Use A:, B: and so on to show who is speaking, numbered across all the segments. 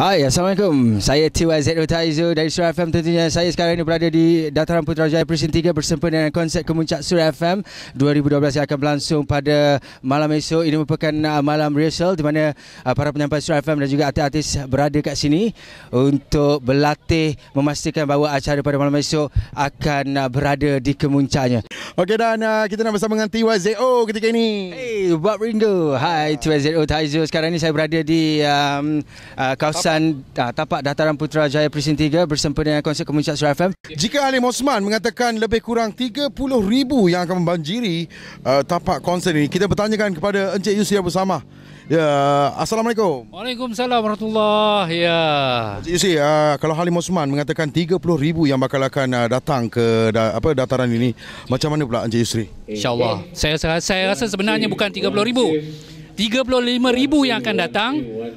A: Hai, Assalamualaikum. Saya TYZ Otaizu dari Surah FM tentunya. Saya sekarang ini berada di Dataran Putrajaya Presiden 3 bersempena dengan konsep kemuncak Surah FM 2012 yang akan berlangsung pada malam esok. Ini merupakan uh, malam rehearsal di mana uh, para penyampai Surah FM dan juga artis-artis berada kat sini untuk berlatih memastikan bahawa acara pada malam esok akan uh, berada di kemuncaknya. Okey dan kita nak bersama dengan TYZO ketika ini. Hey, Bob Ringo. Hai, TYZ Otaizu. Sekarang ini saya berada di um, uh, kawasan kawasan uh, ah, tapak dataran Putrajaya Presiden 3 bersempena dengan konsep kemuncak Surah FM. Jika Alim Osman mengatakan lebih kurang ribu yang akan membanjiri uh, tapak konsen ini, kita
B: bertanyakan kepada Encik Yusri Abu Sama. Ya, Assalamualaikum.
C: Waalaikumsalam warahmatullahi ya.
B: Encik Yusri, uh, ah, kalau Halim Osman mengatakan ribu yang bakal akan uh, datang ke da- apa dataran ini, macam mana pula Encik Yusri? InsyaAllah.
C: Saya, saya, rasa sebenarnya bukan ribu. 35,000 yang akan datang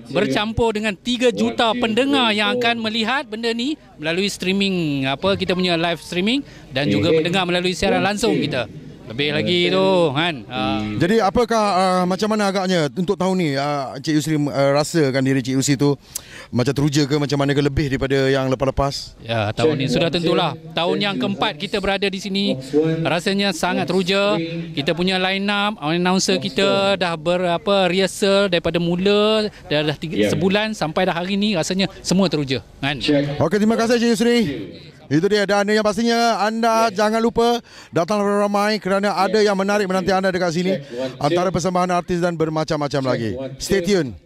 C: bercampur dengan 3 juta pendengar yang akan melihat benda ni melalui streaming apa kita punya live streaming dan juga eh, eh. mendengar melalui siaran langsung kita. Lebih uh, lagi tu kan. Uh.
B: Jadi apakah uh, macam mana agaknya untuk tahun ni uh, Cik Yusri uh, rasakan diri Cik Yusri tu macam teruja ke macam mana ke lebih daripada yang lepas-lepas? Ya, tahun ni sudah tentulah.
C: Tahun yang keempat kita berada di sini rasanya sangat teruja. Kita punya line up, announcer kita dah berapa apa rehearsal daripada mula dah, dah tiga, ya. sebulan sampai dah hari ni rasanya semua teruja kan.
B: Okey, terima kasih Cik Yusri. Itu dia dan yang pastinya anda yeah. jangan lupa datang ramai-ramai kerana yeah. ada yang menarik menanti anda dekat sini. Antara persembahan artis dan bermacam-macam lagi. Stay tuned.